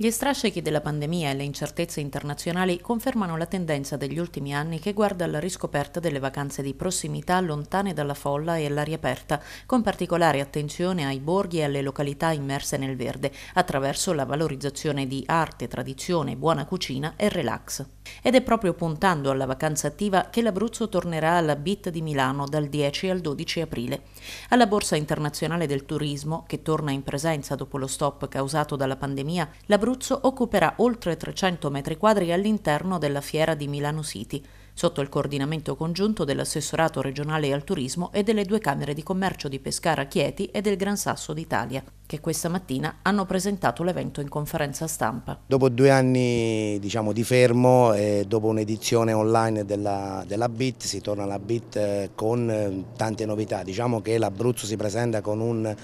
Gli strascichi della pandemia e le incertezze internazionali confermano la tendenza degli ultimi anni che guarda alla riscoperta delle vacanze di prossimità lontane dalla folla e all'aria aperta, con particolare attenzione ai borghi e alle località immerse nel verde, attraverso la valorizzazione di arte, tradizione, buona cucina e relax. Ed è proprio puntando alla vacanza attiva che l'Abruzzo tornerà alla BIT di Milano dal 10 al 12 aprile. Alla Borsa Internazionale del Turismo, che torna in presenza dopo lo stop causato dalla pandemia, l'Abruzzo Abruzzo occuperà oltre 300 metri quadri all'interno della fiera di Milano City, sotto il coordinamento congiunto dell'assessorato regionale al turismo e delle due Camere di Commercio di Pescara Chieti e del Gran Sasso d'Italia che questa mattina hanno presentato l'evento in conferenza stampa. Dopo due anni diciamo, di fermo e dopo un'edizione online della, della, BIT si torna alla BIT eh, con eh, tante novità, diciamo che l'Abruzzo si presenta con un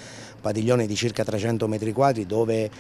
padiglione di circa 300 metri quadri dove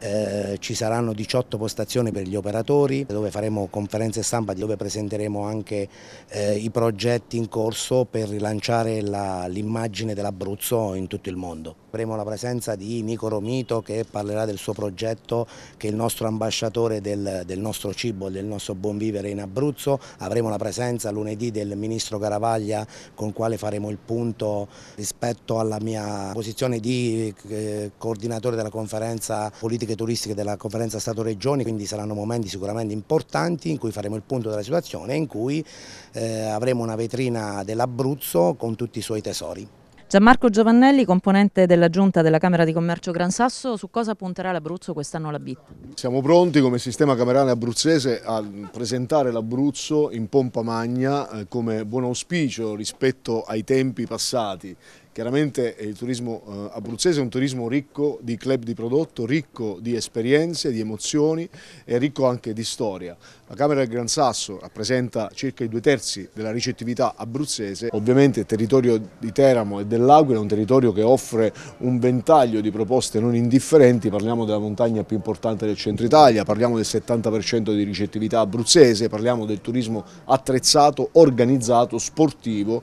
eh, ci saranno 18 postazioni per gli operatori, dove faremo conferenze stampa dove presenteremo anche eh, i progetti in corso per rilanciare l'immagine dell'Abruzzo in tutto il mondo. Avremo la presenza di di Nico Romito che parlerà del suo progetto che è il nostro ambasciatore del, del nostro cibo, del nostro buon vivere in Abruzzo. Avremo la presenza lunedì del ministro Caravaglia con quale faremo il punto rispetto alla mia posizione di eh, coordinatore della conferenza politiche turistiche della conferenza Stato-Regioni, quindi saranno momenti sicuramente importanti in cui faremo il punto della situazione e in cui eh, avremo una vetrina dell'Abruzzo con tutti i suoi tesori. Gianmarco Giovannelli, componente della giunta della Camera di Commercio Gran Sasso, su cosa punterà l'Abruzzo quest'anno la BIT? Siamo pronti come sistema camerale abruzzese a presentare l'Abruzzo in pompa magna eh, come buon auspicio rispetto ai tempi passati Chiaramente eh, il turismo eh, abruzzese è un turismo ricco di club di prodotto, ricco di esperienze, di emozioni e ricco anche di storia. La Camera del Gran Sasso rappresenta circa i due terzi della ricettività abruzzese. Ovviamente il territorio di Teramo e dell'Aquila è un territorio che offre un ventaglio di proposte non indifferenti. Parliamo della montagna più importante del centro Italia, parliamo del 70% di ricettività abruzzese, parliamo del turismo attrezzato, organizzato, sportivo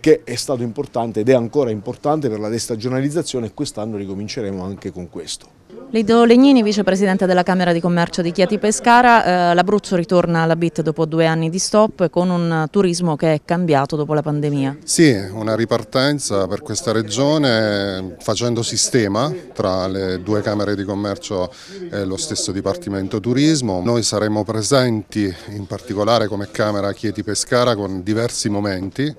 che è stato importante ed è ancora importante per la destagionalizzazione e quest'anno ricominceremo anche con questo. Lido Legnini, vicepresidente della Camera di Commercio di Chieti Pescara, eh, l'Abruzzo ritorna alla BIT dopo due anni di stop con un turismo che è cambiato dopo la pandemia. Sì, una ripartenza per questa regione facendo sistema tra le due Camere di Commercio e lo stesso Dipartimento Turismo. Noi saremo presenti in particolare come Camera Chieti Pescara con diversi momenti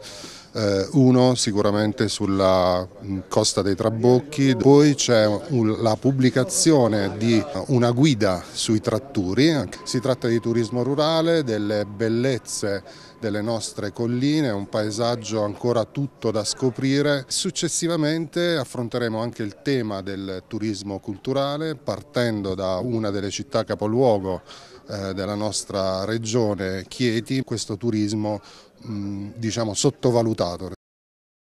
eh, uno sicuramente sulla mm, costa dei Trabocchi, poi c'è la pubblicazione di una guida sui tratturi, si tratta di turismo rurale, delle bellezze delle nostre colline, un paesaggio ancora tutto da scoprire. Successivamente affronteremo anche il tema del turismo culturale partendo da una delle città capoluogo eh, della nostra regione Chieti, questo turismo diciamo, sottovalutato.